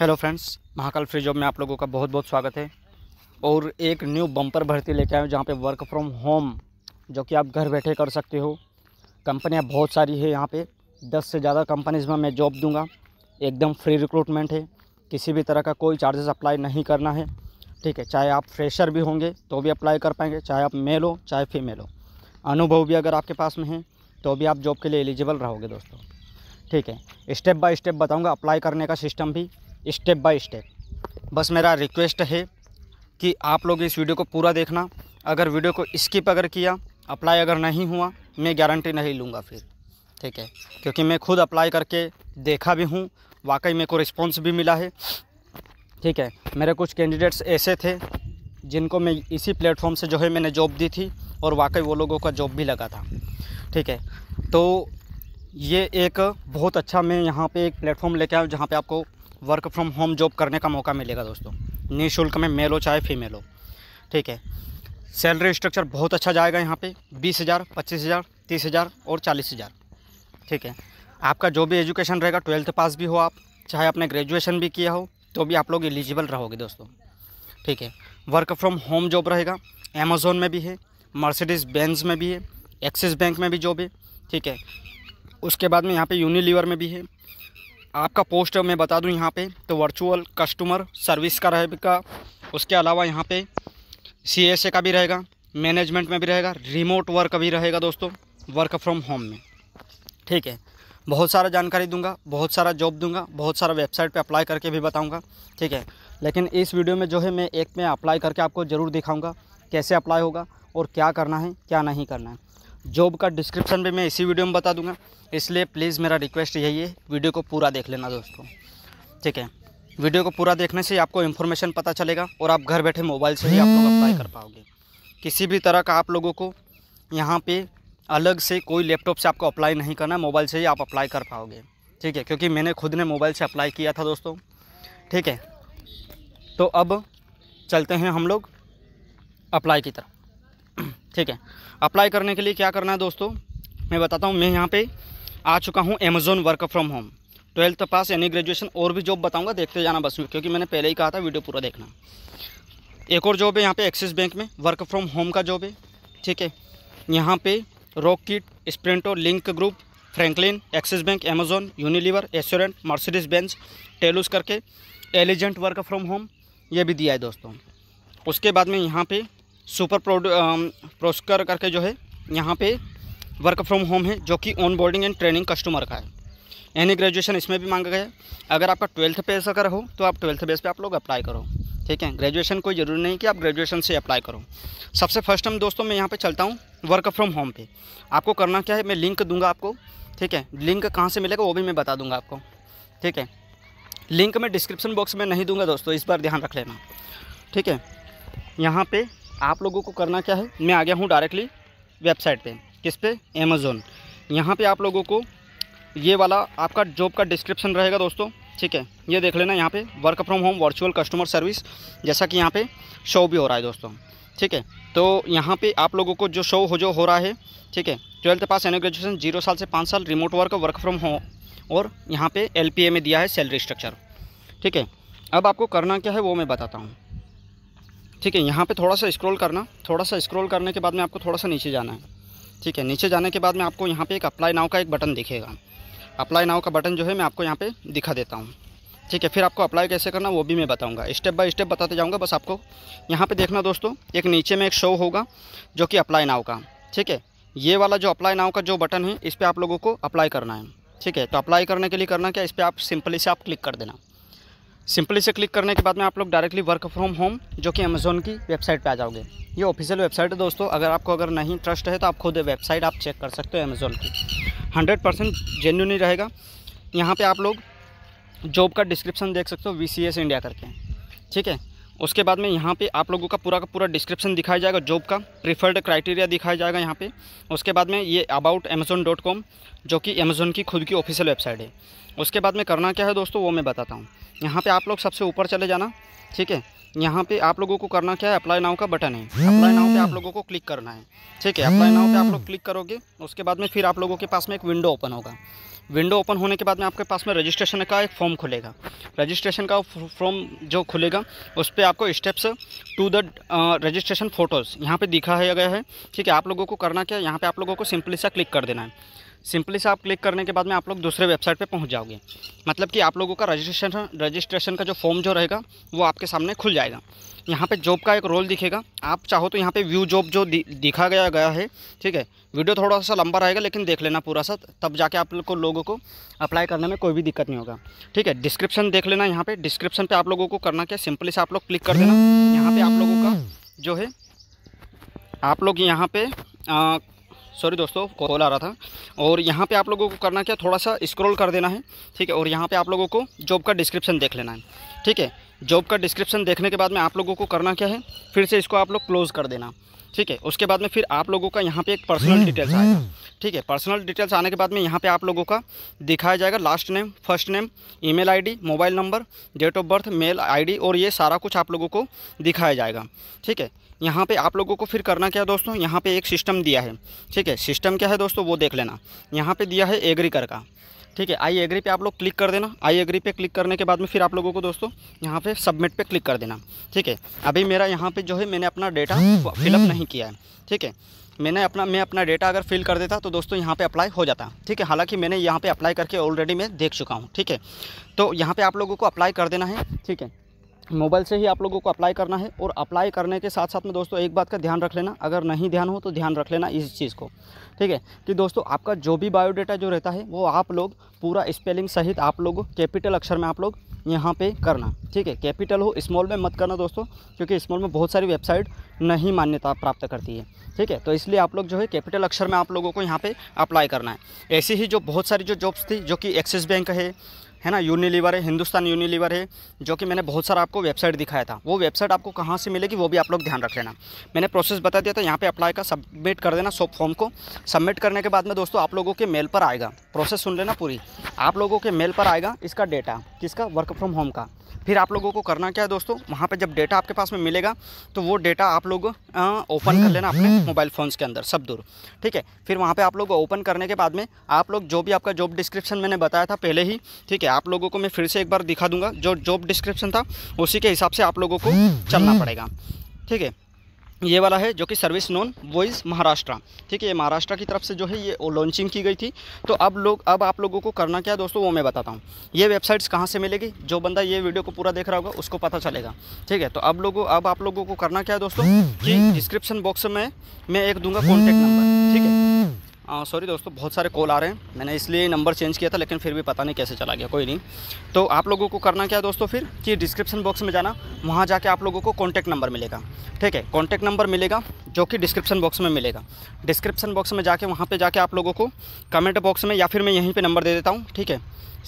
Hello friends Mahakal free job में आप लोगों का बहुत बहुत स्वागत है और एक न्यू बम्पर भर्ती लेके आए जहाँ पे वर्क फ्रॉम होम जो कि आप घर बैठे कर सकते हो कंपनियाँ बहुत सारी है यहाँ पे दस से ज़्यादा कंपनीज़ में मैं जॉब दूंगा एकदम फ्री रिक्रूटमेंट है किसी भी तरह का कोई चार्जेस अप्लाई नहीं करना है ठीक है चाहे आप फ्रेशर भी होंगे तो भी अप्लाई कर पाएंगे चाहे आप मेल हो चाहे फीमेल हो अनुभव भी अगर आपके पास में है तो भी आप जॉब के लिए एलिजिबल रहोगे दोस्तों ठीक है स्टेप बाय स्टेप बताऊंगा अप्लाई करने का सिस्टम भी स्टेप बाय स्टेप बस मेरा रिक्वेस्ट है कि आप लोग इस वीडियो को पूरा देखना अगर वीडियो को स्किप अगर किया अप्लाई अगर नहीं हुआ मैं गारंटी नहीं लूँगा फिर ठीक है क्योंकि मैं खुद अप्लाई करके देखा भी हूँ वाकई मेरे को रिस्पॉन्स भी मिला है ठीक है मेरे कुछ कैंडिडेट्स ऐसे थे जिनको मैं इसी प्लेटफॉर्म से जो है मैंने जॉब दी थी और वाकई वो लोगों का जॉब भी लगा था ठीक है तो ये एक बहुत अच्छा मैं यहाँ पे एक प्लेटफॉर्म लेके आया जहाँ पे आपको वर्क फ्रॉम होम जॉब करने का मौका मिलेगा दोस्तों निःशुल्क में मेल हो चाहे फीमेल हो ठीक है सैलरी स्ट्रक्चर बहुत अच्छा जाएगा यहाँ पे बीस हज़ार पच्चीस हज़ार तीस हज़ार और चालीस हज़ार ठीक है आपका जो भी एजुकेशन रहेगा ट्वेल्थ पास भी हो आप चाहे आपने ग्रेजुएशन भी किया हो तो भी आप लोग एलिजिबल रहोगे दोस्तों ठीक है वर्क फ्रॉम होम जॉब रहेगा अमेज़ोन में भी है मर्सिडीज़ बेंज में भी है एक्सिस बैंक में भी जॉब है ठीक है उसके बाद में यहाँ पे यूनिलीवर में भी है आपका पोस्ट मैं बता दूं यहाँ पे तो वर्चुअल कस्टमर सर्विस का रहेगा उसके अलावा यहाँ पे सी का भी रहेगा मैनेजमेंट में भी रहेगा रिमोट वर्क भी रहेगा दोस्तों वर्क फ्रॉम होम में ठीक है बहुत सारा जानकारी दूंगा बहुत सारा जॉब दूंगा बहुत सारा वेबसाइट पे अप्लाई करके भी बताऊँगा ठीक है लेकिन इस वीडियो में जो है मैं एक में अप्लाई करके आपको ज़रूर दिखाऊँगा कैसे अप्लाई होगा और क्या करना है क्या नहीं करना है जॉब का डिस्क्रिप्शन भी मैं इसी वीडियो में बता दूंगा इसलिए प्लीज़ मेरा रिक्वेस्ट यही है वीडियो को पूरा देख लेना दोस्तों ठीक है वीडियो को पूरा देखने से आपको इन्फॉर्मेशन पता चलेगा और आप घर बैठे मोबाइल से ही आप लोग अप्लाई कर पाओगे किसी भी तरह का आप लोगों को यहाँ पर अलग से कोई लैपटॉप से आपको अप्लाई नहीं करना मोबाइल से ही आप अप्लाई कर पाओगे ठीक है क्योंकि मैंने खुद ने मोबाइल से अप्लाई किया था दोस्तों ठीक है तो अब चलते हैं हम लोग अप्लाई की तरफ ठीक है अप्लाई करने के लिए क्या करना है दोस्तों मैं बताता हूँ मैं यहाँ पे आ चुका हूँ Amazon work from home twelfth pass यानी ग्रेजुएशन और भी जॉब बताऊँगा देखते जाना बस में क्योंकि मैंने पहले ही कहा था वीडियो पूरा देखना एक और जॉब है यहाँ पे एक्सिस बैंक में वर्क फ्रॉम होम का जॉब है ठीक है यहाँ पे रॉकिट Sprinto link group Franklin Axis bank Amazon Unilever Assurant Mercedes Benz Telus करके एलिजेंट वर्क फ्रॉम होम ये भी दिया है दोस्तों उसके बाद में यहाँ पे सुपर प्रोड प्रोस्कर करके जो है यहाँ पे वर्क फ्रॉम होम है जो कि onboarding and training customer का है एनी ग्रेजुएशन इसमें भी मांगा गया है अगर आपका ट्वेल्थ बेस अगर हो तो आप ट्वेल्थ बेस पे आप लोग अप्लाई करो ठीक है ग्रेजुएशन कोई ज़रूरी नहीं कि आप ग्रेजुएशन से अप्लाई करो सबसे फर्स्ट टाइम दोस्तों मैं यहाँ पर चलता हूँ वर्क फ्रॉम होम पर आपको करना क्या है मैं लिंक दूंगा आपको ठीक है लिंक कहाँ से मिलेगा वो भी मैं बता दूंगा आपको ठीक है लिंक मैं डिस्क्रिप्शन बॉक्स में नहीं दूंगा दोस्तों इस बार ध्यान रख लेना ठीक है यहाँ पर आप लोगों को करना क्या है मैं आ गया हूँ डायरेक्टली वेबसाइट पे किस पे अमेज़ोन यहाँ पे आप लोगों को ये वाला आपका जॉब का डिस्क्रिप्शन रहेगा दोस्तों ठीक है ये देख लेना यहाँ पे work from home virtual customer service जैसा कि यहाँ पे शो भी हो रहा है दोस्तों ठीक है तो यहाँ पे आप लोगों को जो शो हो जो हो रहा है ठीक है twelfth pass annual graduation zero साल से पाँच साल remote work work from home और यहाँ पे एल में दिया है सैलरी स्ट्रक्चर ठीक है अब आपको करना क्या है वो मैं बताता हूँ ठीक है यहाँ पे थोड़ा सा स्क्रॉल करना थोड़ा सा स्क्रॉल करने के बाद में आपको थोड़ा सा नीचे जाना है ठीक है नीचे जाने के बाद में आपको यहाँ पे एक अप्लाई नाव का एक बटन दिखेगा अप्लाई नाव का बटन जो है मैं आपको यहाँ पे दिखा देता हूँ ठीक है फिर आपको अप्लाई कैसे करना वो भी मैं बताऊँगा स्टेप बाय स्टेप बताते जाऊँगा बस आपको यहाँ पर देखना दोस्तों एक नीचे में एक शो होगा जो कि अप्लाई नाव का ठीक है ये वाला जो अप्लाई नाव का जो बटन है इस पर आप लोगों को अप्लाई करना है ठीक है तो अप्लाई करने के लिए करना क्या इस पर आप सिंपली से आप क्लिक कर देना सिंपली से क्लिक करने के बाद में आप लोग डायरेक्टली वर्क फ्रॉम होम जो कि अमेज़ोन की वेबसाइट पे आ जाओगे ये ऑफिशियल वेबसाइट है दोस्तों अगर आपको अगर नहीं ट्रस्ट है तो आप खुद वेबसाइट आप चेक कर सकते हो अमेज़ोन की हंड्रेड परसेंट जेन्यून ही रहेगा यहाँ पर आप लोग जॉब का डिस्क्रिप्शन देख सकते हो वी इंडिया करके ठीक है उसके बाद में यहाँ पे आप लोगों का पूरा का पूरा डिस्क्रिप्शन दिखाया जाएगा जॉब का प्रीफर्ड क्राइटेरिया दिखाया जाएगा यहाँ पे उसके बाद में ये अबाउट अमेजोन डॉट कॉम जो कि अमेजोन की खुद की ऑफिशियल वेबसाइट है उसके बाद में करना क्या है दोस्तों वो मैं बताता हूँ यहाँ पर आप लोग सबसे ऊपर चले जाना ठीक है यहाँ पे आप लोगों को करना क्या है अप्लाई नाव का बटन है अप्लाई नाव पे आप लोगों को क्लिक करना है ठीक है अप्लाई नाव पे आप लोग क्लिक करोगे उसके बाद में फिर आप लोगों के पास में एक विंडो ओपन होगा विंडो ओपन होने के बाद में आपके पास में रजिस्ट्रेशन का एक फॉर्म खुलेगा रजिस्ट्रेशन का फॉर्म जो खुलेगा उस पर आपको steps to the registration photos यहाँ पे दिखाया गया है ठीक है आप लोगों को करना क्या यहाँ पे आप लोगों को सिंपली सा क्लिक कर देना है सिंपली से आप क्लिक करने के बाद में आप लोग दूसरे वेबसाइट पे पहुंच जाओगे मतलब कि आप लोगों का रजिस्ट्रेशन रजिस्ट्रेशन का जो फॉर्म जो रहेगा वो आपके सामने खुल जाएगा यहाँ पे जॉब का एक रोल दिखेगा आप चाहो तो यहाँ पे व्यू जॉब जो दिखा गया गया है ठीक है वीडियो थोड़ा सा लंबा रहेगा लेकिन देख लेना पूरा सा तब जाके आप लोग को लोगों को अप्लाई करने में कोई भी दिक्कत नहीं होगा ठीक है डिस्क्रिप्शन देख लेना यहाँ पे डिस्क्रिप्शन पर आप लोगों को करना क्या सिंपली से आप लोग क्लिक कर देना यहाँ पर आप लोगों का जो है आप लोग यहाँ पे सॉरी दोस्तों कॉल आ रहा था और यहाँ पे आप लोगों को करना क्या थोड़ा सा स्क्रॉल कर देना है ठीक है और यहाँ पे आप लोगों को जॉब का डिस्क्रिप्शन देख लेना है ठीक है जॉब का डिस्क्रिप्शन देखने के बाद में आप लोगों को करना क्या है फिर से इसको आप लोग क्लोज़ कर देना ठीक है उसके बाद में फिर आप लोगों का यहाँ पे एक पर्सनल हम्म, डिटेल्स आएगा हम्म। ठीक है पर्सनल डिटेल्स आने के बाद में यहाँ पे आप लोगों का दिखाया जाएगा last name first name email ID mobile number date of birth mail ID और ये सारा कुछ आप लोगों को दिखाया जाएगा ठीक है यहाँ पे आप लोगों को फिर करना क्या है दोस्तों यहाँ पे एक सिस्टम दिया है ठीक है सिस्टम क्या है दोस्तों वो देख लेना यहाँ पे दिया है एग्रीकर का ठीक है आई एग्री पे आप लोग क्लिक कर देना आई एग्री पे क्लिक करने के बाद में फिर आप लोगों को दोस्तों यहाँ पे सबमिट पे क्लिक कर देना ठीक है अभी मेरा यहाँ पे जो है मैंने अपना डेटा फिलअप नहीं किया है ठीक है मैंने अपना मैं अपना डेटा अगर फिल कर देता तो दोस्तों यहाँ पे अप्लाई हो जाता ठीक है हालांकि मैंने यहाँ पे अप्लाई करके ऑलरेडी मैं देख चुका हूँ ठीक है तो यहाँ पे आप लोगों को अप्लाई कर देना है ठीक है मोबाइल से ही आप लोगों को अप्लाई करना है और अप्लाई करने के साथ साथ में दोस्तों एक बात का ध्यान रख लेना अगर नहीं ध्यान हो तो ध्यान रख लेना इस चीज़ को ठीक है कि दोस्तों आपका जो भी बायोडाटा जो रहता है वो आप लोग पूरा स्पेलिंग सहित आप लोग कैपिटल अक्षर में आप लोग यहाँ पे करना ठीक है कैपिटल हो स्मॉल में मत करना दोस्तों क्योंकि स्मॉल में बहुत सारी वेबसाइट नहीं मान्यता प्राप्त करती है ठीक है तो इसलिए आप लोग जो है कैपिटल अक्षर में आप लोगों को यहाँ पे अप्लाई करना है ऐसी ही जो बहुत सारी जो जॉब्स थी जो कि एक्सिस बैंक है है ना यूनिलीवर है हिंदुस्तान यूनिलीवर है जो कि मैंने बहुत सारा आपको वेबसाइट दिखाया था वो वेबसाइट आपको कहाँ से मिलेगी वो भी आप लोग ध्यान रख लेना मैंने प्रोसेस बता दिया था यहाँ पर अप्लाई का सबमिट कर देना सब फॉर्म को सबमिट करने के बाद में दोस्तों आप लोगों के मेल पर आएगा प्रोसेस सुन लेना पूरी आप लोगों के मेल पर आएगा इसका डेटा किसका वर्क फ्रॉम होम का फिर आप लोगों को करना क्या है दोस्तों वहाँ पे जब डेटा आपके पास में मिलेगा तो वो डेटा आप लोग ओपन कर लेना अपने मोबाइल फ़ोन्स के अंदर सब दूर ठीक है फिर वहाँ पे आप लोग ओपन करने के बाद में आप लोग जो भी आपका जॉब डिस्क्रिप्शन मैंने बताया था पहले ही ठीक है आप लोगों को मैं फिर से एक बार दिखा दूंगा जो जॉब डिस्क्रिप्शन था उसी के हिसाब से आप लोगों को हम्म। चलना हम्म। पड़ेगा ठीक है ये वाला है जो कि सर्विस नॉन वॉइस महाराष्ट्र ठीक है ये महाराष्ट्र की तरफ से जो है ये लॉन्चिंग की गई थी तो अब लोग अब आप लोगों को करना क्या है दोस्तों वो मैं बताता हूँ ये वेबसाइट्स कहाँ से मिलेगी जो बंदा ये वीडियो को पूरा देख रहा होगा उसको पता चलेगा ठीक है तो अब लोगों अब आप लोगों को करना क्या है दोस्तों कि डिस्क्रिप्शन बॉक्स में मैं एक दूंगा कॉन्टैक्ट नंबर ठीक है सॉरी दोस्तों बहुत सारे कॉल आ रहे हैं मैंने इसलिए नंबर चेंज किया था लेकिन फिर भी पता नहीं कैसे चला गया कोई नहीं तो आप लोगों को करना क्या दोस्तों फिर कि डिस्क्रिप्शन बॉक्स में जाना वहाँ जाके आप लोगों को कॉन्टैक्ट नंबर मिलेगा ठीक है कॉन्टैक्ट नंबर मिलेगा जो कि डिस्क्रिप्शन बॉक्स में मिलेगा डिस्क्रिप्शन बॉक्स में जाके वहाँ पर जाके आप लोगों को कमेंट बॉक्स में या फिर मैं यहीं पर नंबर दे देता हूँ ठीक है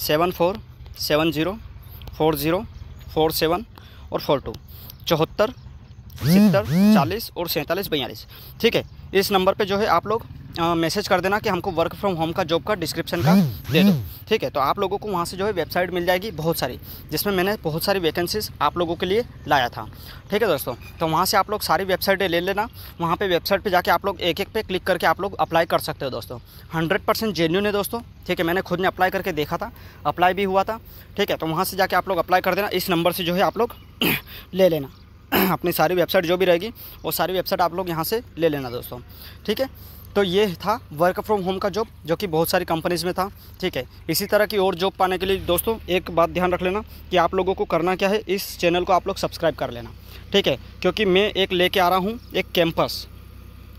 seven four seven zero four zero four seven और फोर टू चौहत्तर सत्तर चालीस और सैंतालीस बयालीस ठीक है इस नंबर पे जो है आप लोग मैसेज कर देना कि हमको वर्क फ्रॉम होम का जॉब का डिस्क्रिप्शन का दे दो ठीक है तो आप लोगों को वहाँ से जो है वेबसाइट मिल जाएगी बहुत सारी जिसमें मैंने बहुत सारी वैकेंसीज आप लोगों के लिए लाया था ठीक है दोस्तों तो वहाँ से आप लोग सारी वेबसाइटें ले लेना वहाँ पे वेबसाइट पे जाके आप लोग एक एक पे क्लिक करके आप लोग अप्लाई कर सकते हो दोस्तों हंड्रेड परसेंट जेन्यून है दोस्तों ठीक है मैंने खुद ने अप्लाई करके देखा था अप्लाई भी हुआ था ठीक है तो वहाँ से जाके आप लोग अप्लाई कर देना इस नंबर से जो है आप लोग ले लेना अपनी सारी वेबसाइट जो भी रहेगी वो सारी वेबसाइट आप लोग यहाँ से ले लेना दोस्तों ठीक है तो ये था वर्क फ्रॉम होम का जॉब जो कि बहुत सारी कंपनीज़ में था ठीक है इसी तरह की और जॉब पाने के लिए दोस्तों एक बात ध्यान रख लेना कि आप लोगों को करना क्या है इस चैनल को आप लोग सब्सक्राइब कर लेना ठीक है क्योंकि मैं एक लेके आ रहा हूँ एक कैंपस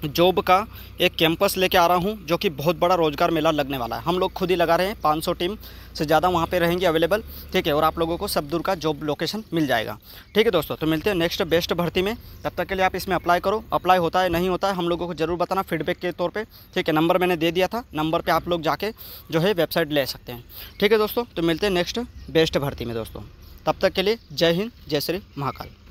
जॉब का एक कैंपस लेके आ रहा हूँ जो कि बहुत बड़ा रोज़गार मेला लगने वाला है हम लोग खुद ही लगा रहे हैं 500 टीम से ज़्यादा वहाँ पे रहेंगे अवेलेबल ठीक है और आप लोगों को सब दूर का जॉब लोकेशन मिल जाएगा ठीक है दोस्तों तो मिलते हैं नेक्स्ट बेस्ट भर्ती में तब तक के लिए आप इसमें अप्लाई करो अप्लाई होता है नहीं होता है हम लोगों को ज़रूर बताना फीडबैक के तौर पर ठीक है नंबर मैंने दे दिया था नंबर पर आप लोग जाके जो है वेबसाइट ले सकते हैं ठीक है दोस्तों तो मिलते हैं नेक्स्ट बेस्ट भर्ती में दोस्तों तब तक के लिए जय हिंद जय श्री महाकाल